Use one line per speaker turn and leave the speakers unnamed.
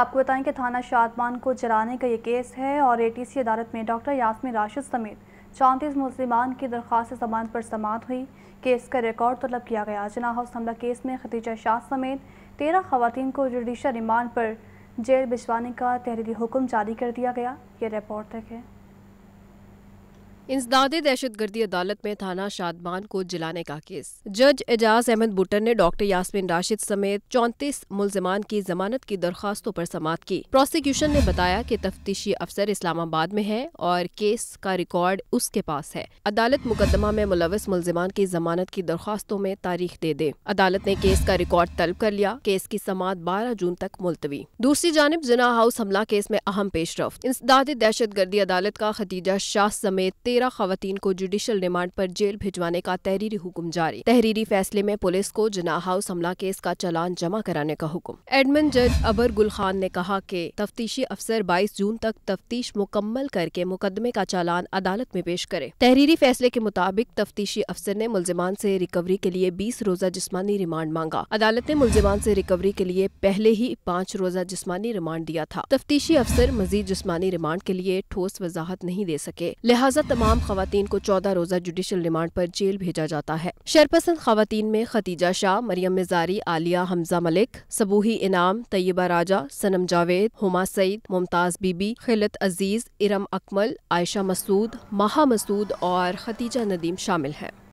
आपको बताएं कि थाना शादमान को जलाने का ये केस है और एटीसी अदालत में डॉक्टर यासमिन राशिद समेत चौंतीस मुलजमान की दरख्वास्त जमानत पर समात हुई केस का रिकॉर्ड तलब किया गया जना हाउस हमला केस में खतीजा शाह समेत तेरह खवतिन को जुडिशल रिमांड पर जेल भिजवाने का तहरीरी हुक्म जारी कर दिया गया ये रिपोर्ट तक है
इंसदादे दहशत गर्दी अदालत में थाना शादमान को जलाने का केस जज एजाज अहमद बुटर ने डॉक्टर यास्मिन राशिद समेत चौंतीस मुलजमान की जमानत की दरखास्तों पर समात की प्रोसिक्यूशन ने बताया कि तफ्तीशी अफसर इस्लामाबाद में है और केस का रिकॉर्ड उसके पास है अदालत मुकदमा में मुलविस मुलजमान की जमानत की दरखास्तों में तारीख दे दे अदालत ने केस का रिकॉर्ड तलब कर लिया केस की समात बारह जून तक मुलतवी दूसरी जानब जना हाउस हमला केस में अहम पेशरफ इंसदादे दहशत गर्दी अदालत का खतीजा शाह समेत तेरह खातन को जुडिशल रिमांड पर जेल भिजवाने का तहरीरी हुक्म जारी तहरीरी फैसले में पुलिस को जना हाउस हमला केस का चलान जमा कराने का हुक्म एडमिन जज अबर गुल खान ने कहा कि तफ्तीशी अफसर 22 जून तक तफ्तीश मुकम्मल करके मुकदमे का चालान अदालत में पेश करे तहरीरी फैसले के मुताबिक तफ्तीशी अफसर ने मुलजमान से रिकवरी के लिए बीस रोजा जिसमानी रिमांड मांगा अदालत ने मुलजमान से रिकवरी के लिए पहले ही पाँच रोजा जिसमानी रिमांड दिया था तफ्तीशी अफसर मजीद जिसमानी रिमांड के लिए ठोस वजाहत नहीं दे सके लिहाजा तमाम तमाम खातन को चौदह रोजा जुडिशल रिमांड पर जेल भेजा जाता है शरपसंद खातन में खतीजा शाह मरियम मिजारी आलिया हमजा मलिक सबूही इनाम तयबा राजा सनम जावेद हुमा सईद मुमताज़ बीबी खिलत अजीज़ इरम अकमल आयशा मसूद माह मसूद और खतीजा नदीम शामिल हैं